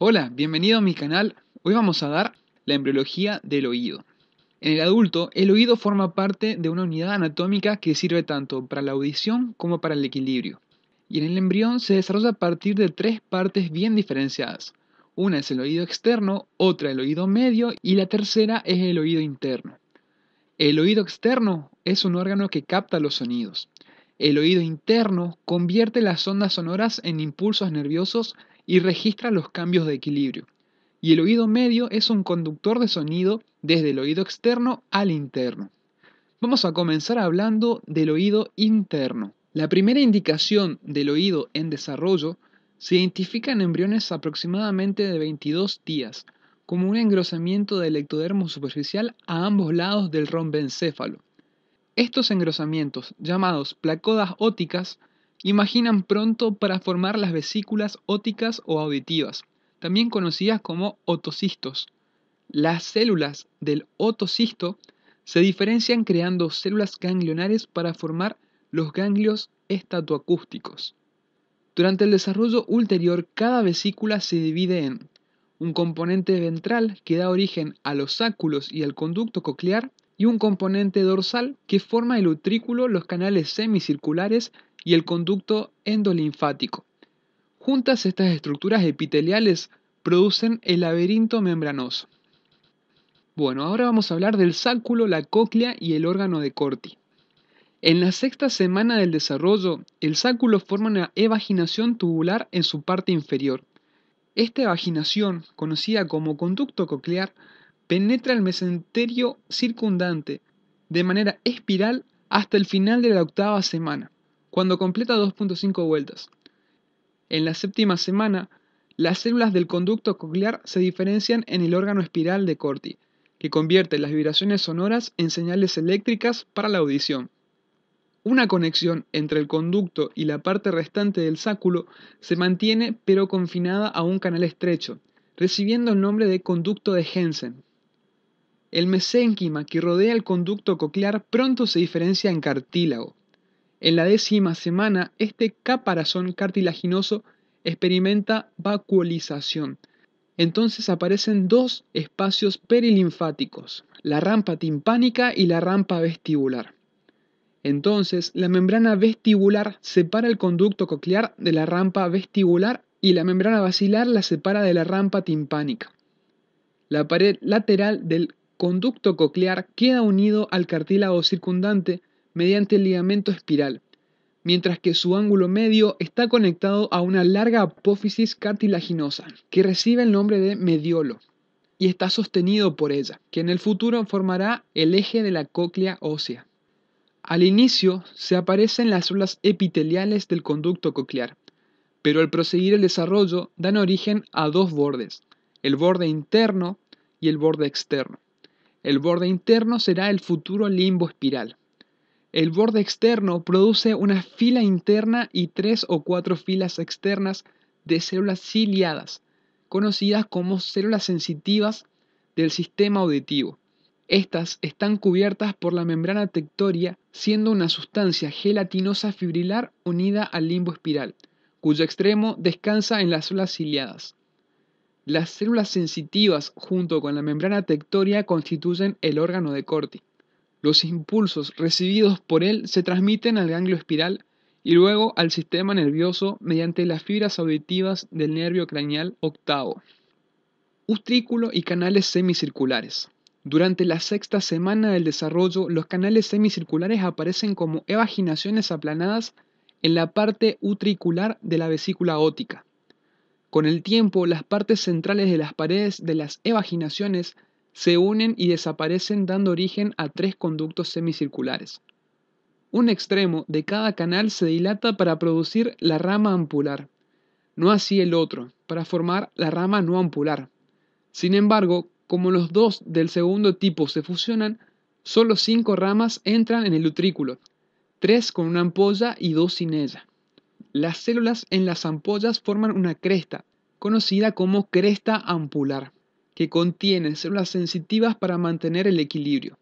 Hola, bienvenido a mi canal. Hoy vamos a dar la embriología del oído. En el adulto, el oído forma parte de una unidad anatómica que sirve tanto para la audición como para el equilibrio. Y en el embrión se desarrolla a partir de tres partes bien diferenciadas. Una es el oído externo, otra el oído medio y la tercera es el oído interno. El oído externo es un órgano que capta los sonidos. El oído interno convierte las ondas sonoras en impulsos nerviosos y registra los cambios de equilibrio. Y el oído medio es un conductor de sonido desde el oído externo al interno. Vamos a comenzar hablando del oído interno. La primera indicación del oído en desarrollo se identifica en embriones aproximadamente de 22 días, como un engrosamiento del ectodermo superficial a ambos lados del rombencéfalo. Estos engrosamientos, llamados placodas óticas, imaginan pronto para formar las vesículas óticas o auditivas, también conocidas como otocistos. Las células del otocisto se diferencian creando células ganglionares para formar los ganglios estatoacústicos. Durante el desarrollo ulterior, cada vesícula se divide en un componente ventral que da origen a los áculos y al conducto coclear, y un componente dorsal que forma el utrículo, los canales semicirculares y el conducto endolinfático. Juntas estas estructuras epiteliales producen el laberinto membranoso. Bueno, ahora vamos a hablar del sáculo, la cóclea y el órgano de Corti. En la sexta semana del desarrollo, el sáculo forma una evaginación tubular en su parte inferior. Esta evaginación, conocida como conducto coclear, penetra el mesenterio circundante de manera espiral hasta el final de la octava semana cuando completa 2.5 vueltas. En la séptima semana, las células del conducto coclear se diferencian en el órgano espiral de Corti, que convierte las vibraciones sonoras en señales eléctricas para la audición. Una conexión entre el conducto y la parte restante del sáculo se mantiene pero confinada a un canal estrecho, recibiendo el nombre de conducto de Hensen. El mesénquima que rodea el conducto coclear pronto se diferencia en cartílago, en la décima semana, este caparazón cartilaginoso experimenta vacuolización. Entonces aparecen dos espacios perilinfáticos, la rampa timpánica y la rampa vestibular. Entonces, la membrana vestibular separa el conducto coclear de la rampa vestibular y la membrana basilar la separa de la rampa timpánica. La pared lateral del conducto coclear queda unido al cartílago circundante mediante el ligamento espiral, mientras que su ángulo medio está conectado a una larga apófisis cartilaginosa, que recibe el nombre de mediolo, y está sostenido por ella, que en el futuro formará el eje de la cóclea ósea. Al inicio se aparecen las células epiteliales del conducto coclear, pero al proseguir el desarrollo dan origen a dos bordes, el borde interno y el borde externo. El borde interno será el futuro limbo espiral, el borde externo produce una fila interna y tres o cuatro filas externas de células ciliadas, conocidas como células sensitivas del sistema auditivo. Estas están cubiertas por la membrana tectoria, siendo una sustancia gelatinosa fibrilar unida al limbo espiral, cuyo extremo descansa en las células ciliadas. Las células sensitivas junto con la membrana tectoria constituyen el órgano de Corti. Los impulsos recibidos por él se transmiten al ganglio espiral y luego al sistema nervioso mediante las fibras auditivas del nervio craneal octavo. Utrículo y canales semicirculares. Durante la sexta semana del desarrollo, los canales semicirculares aparecen como evaginaciones aplanadas en la parte utricular de la vesícula ótica. Con el tiempo, las partes centrales de las paredes de las evaginaciones se unen y desaparecen dando origen a tres conductos semicirculares. Un extremo de cada canal se dilata para producir la rama ampular, no así el otro, para formar la rama no ampular. Sin embargo, como los dos del segundo tipo se fusionan, solo cinco ramas entran en el utrículo, tres con una ampolla y dos sin ella. Las células en las ampollas forman una cresta, conocida como cresta ampular que contiene células sensitivas para mantener el equilibrio.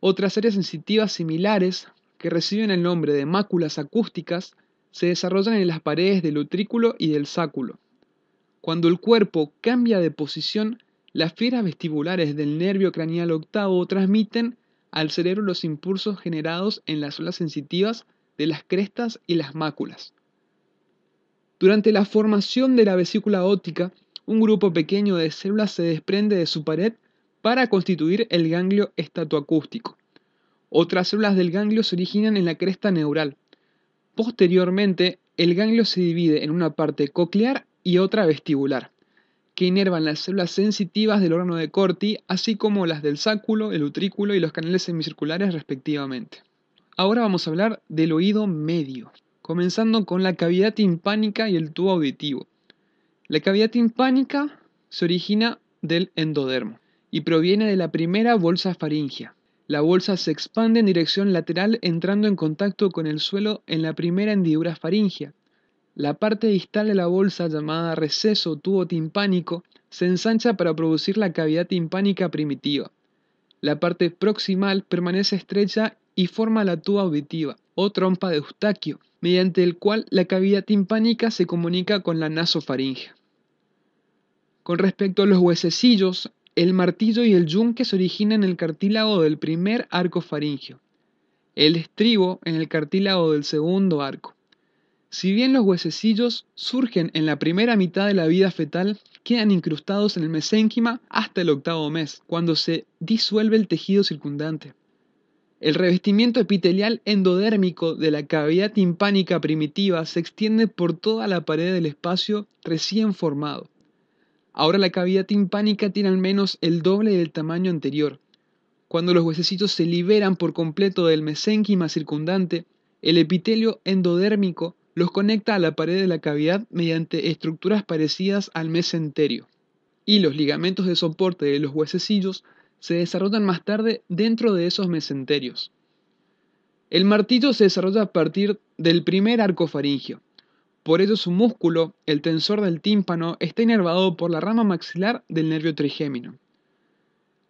Otras áreas sensitivas similares, que reciben el nombre de máculas acústicas, se desarrollan en las paredes del utrículo y del sáculo. Cuando el cuerpo cambia de posición, las fibras vestibulares del nervio craneal octavo transmiten al cerebro los impulsos generados en las olas sensitivas de las crestas y las máculas. Durante la formación de la vesícula óptica, un grupo pequeño de células se desprende de su pared para constituir el ganglio estatoacústico. Otras células del ganglio se originan en la cresta neural. Posteriormente, el ganglio se divide en una parte coclear y otra vestibular, que inervan las células sensitivas del órgano de Corti, así como las del sáculo, el utrículo y los canales semicirculares respectivamente. Ahora vamos a hablar del oído medio, comenzando con la cavidad timpánica y el tubo auditivo. La cavidad timpánica se origina del endodermo y proviene de la primera bolsa faringia. La bolsa se expande en dirección lateral entrando en contacto con el suelo en la primera hendidura faringia. La parte distal de la bolsa llamada receso tubo timpánico se ensancha para producir la cavidad timpánica primitiva. La parte proximal permanece estrecha y forma la tuba auditiva o trompa de Eustaquio, mediante el cual la cavidad timpánica se comunica con la nasofaringia. Con respecto a los huesecillos, el martillo y el yunque se originan en el cartílago del primer arco faringio, el estribo en el cartílago del segundo arco. Si bien los huesecillos surgen en la primera mitad de la vida fetal, quedan incrustados en el mesénquima hasta el octavo mes, cuando se disuelve el tejido circundante. El revestimiento epitelial endodérmico de la cavidad timpánica primitiva se extiende por toda la pared del espacio recién formado. Ahora la cavidad timpánica tiene al menos el doble del tamaño anterior. Cuando los huesecitos se liberan por completo del mesénquima circundante, el epitelio endodérmico los conecta a la pared de la cavidad mediante estructuras parecidas al mesenterio. Y los ligamentos de soporte de los huesecillos se desarrollan más tarde dentro de esos mesenterios. El martillo se desarrolla a partir del primer arco por ello su músculo, el tensor del tímpano, está inervado por la rama maxilar del nervio trigémino.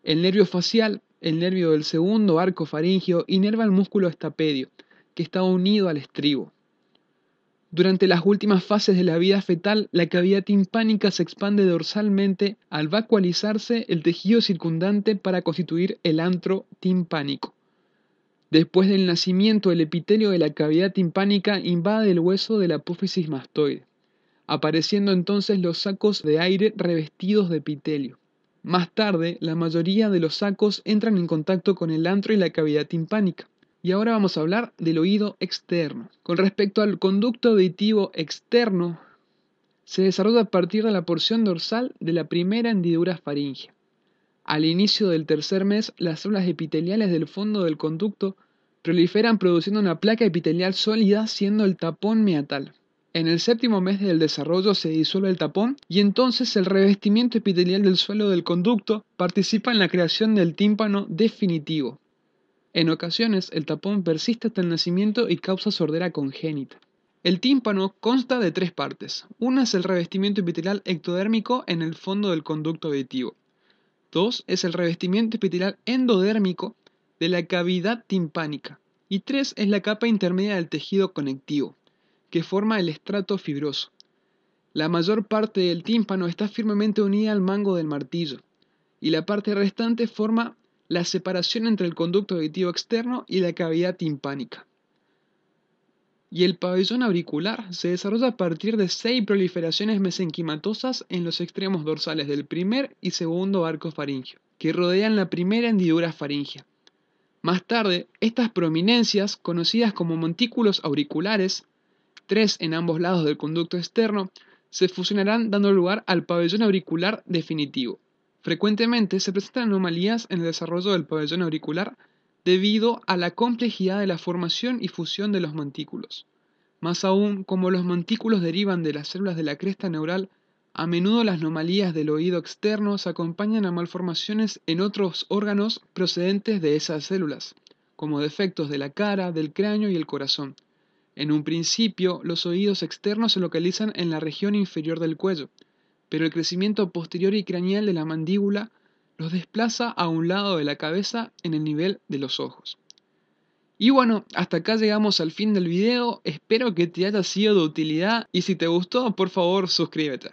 El nervio facial, el nervio del segundo arco faríngeo, inerva el músculo estapedio, que está unido al estribo. Durante las últimas fases de la vida fetal, la cavidad timpánica se expande dorsalmente al vacualizarse el tejido circundante para constituir el antro timpánico. Después del nacimiento, el epitelio de la cavidad timpánica invade el hueso de la apófisis mastoide, apareciendo entonces los sacos de aire revestidos de epitelio. Más tarde, la mayoría de los sacos entran en contacto con el antro y la cavidad timpánica. Y ahora vamos a hablar del oído externo. Con respecto al conducto auditivo externo, se desarrolla a partir de la porción dorsal de la primera hendidura faríngea. Al inicio del tercer mes, las células epiteliales del fondo del conducto proliferan produciendo una placa epitelial sólida siendo el tapón meatal. En el séptimo mes del desarrollo se disuelve el tapón y entonces el revestimiento epitelial del suelo del conducto participa en la creación del tímpano definitivo. En ocasiones el tapón persiste hasta el nacimiento y causa sordera congénita. El tímpano consta de tres partes. Una es el revestimiento epitelial ectodérmico en el fondo del conducto auditivo. 2 es el revestimiento epitelial endodérmico de la cavidad timpánica. Y 3 es la capa intermedia del tejido conectivo, que forma el estrato fibroso. La mayor parte del tímpano está firmemente unida al mango del martillo, y la parte restante forma la separación entre el conducto auditivo externo y la cavidad timpánica y el pabellón auricular se desarrolla a partir de seis proliferaciones mesenquimatosas en los extremos dorsales del primer y segundo arco faringio, que rodean la primera hendidura faringia. Más tarde, estas prominencias, conocidas como montículos auriculares, tres en ambos lados del conducto externo, se fusionarán dando lugar al pabellón auricular definitivo. Frecuentemente se presentan anomalías en el desarrollo del pabellón auricular debido a la complejidad de la formación y fusión de los mantículos. Más aún, como los mantículos derivan de las células de la cresta neural, a menudo las anomalías del oído externo se acompañan a malformaciones en otros órganos procedentes de esas células, como defectos de la cara, del cráneo y el corazón. En un principio, los oídos externos se localizan en la región inferior del cuello, pero el crecimiento posterior y craneal de la mandíbula los desplaza a un lado de la cabeza en el nivel de los ojos. Y bueno, hasta acá llegamos al fin del video, espero que te haya sido de utilidad y si te gustó por favor suscríbete.